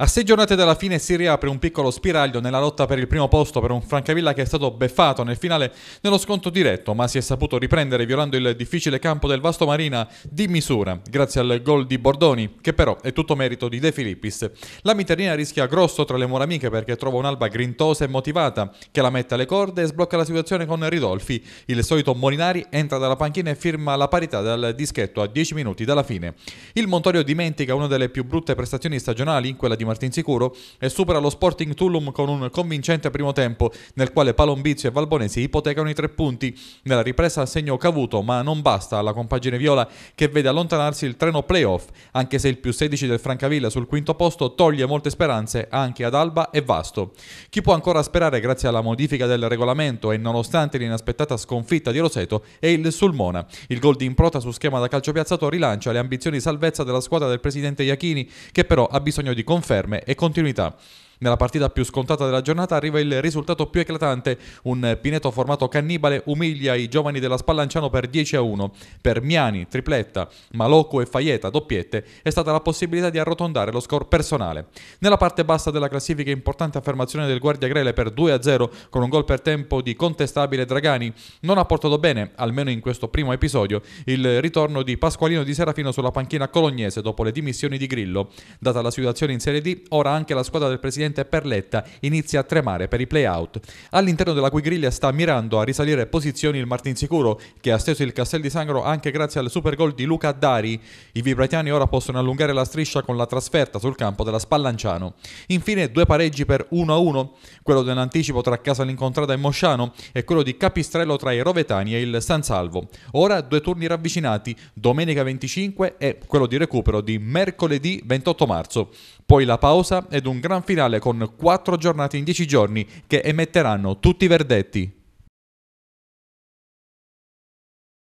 A sei giornate dalla fine si riapre un piccolo spiraglio nella lotta per il primo posto per un Francavilla che è stato beffato nel finale nello sconto diretto, ma si è saputo riprendere violando il difficile campo del Vasto Marina di misura, grazie al gol di Bordoni, che però è tutto merito di De Filippis. La Miterina rischia grosso tra le muramiche perché trova un'alba grintosa e motivata, che la mette alle corde e sblocca la situazione con Ridolfi. Il solito Molinari entra dalla panchina e firma la parità dal dischetto a 10 minuti dalla fine. Il Montorio dimentica una delle più brutte prestazioni stagionali in quella di Martinsicuro e supera lo Sporting Tullum con un convincente primo tempo nel quale Palombizio e Valbonesi ipotecano i tre punti. Nella ripresa segno Cavuto ma non basta alla compagine viola che vede allontanarsi il treno playoff anche se il più 16 del Francavilla sul quinto posto toglie molte speranze anche ad Alba e Vasto. Chi può ancora sperare grazie alla modifica del regolamento e nonostante l'inaspettata sconfitta di Roseto è il Sulmona. Il gol di improta su schema da calcio piazzato rilancia le ambizioni di salvezza della squadra del presidente Iachini che però ha bisogno di conferma ferme e continuità. Nella partita più scontata della giornata arriva il risultato più eclatante. Un Pineto formato cannibale umilia i giovani della Spallanciano per 10 a 1. Per Miani, tripletta, Malocco e Faieta, doppiette, è stata la possibilità di arrotondare lo score personale. Nella parte bassa della classifica importante affermazione del Guardia Grele per 2 a 0 con un gol per tempo di contestabile Dragani. Non ha portato bene, almeno in questo primo episodio, il ritorno di Pasqualino di Serafino sulla panchina colognese dopo le dimissioni di Grillo. Data la situazione in Serie D, ora anche la squadra del presidente presidente Perletta inizia a tremare per i playout, all'interno della cui griglia sta mirando a risalire posizioni il Martinsicuro, che ha steso il Castel di Sangro anche grazie al super gol di Luca Dari. I vibratiani ora possono allungare la striscia con la trasferta sul campo della Spallanciano. Infine due pareggi per 1-1, quello dell'anticipo tra Casa Casalincontrada e Mosciano e quello di Capistrello tra i Rovetani e il San Salvo. Ora due turni ravvicinati, domenica 25 e quello di recupero di mercoledì 28 marzo. Poi la pausa ed un gran finale con quattro giornate in dieci giorni che emetteranno tutti i verdetti.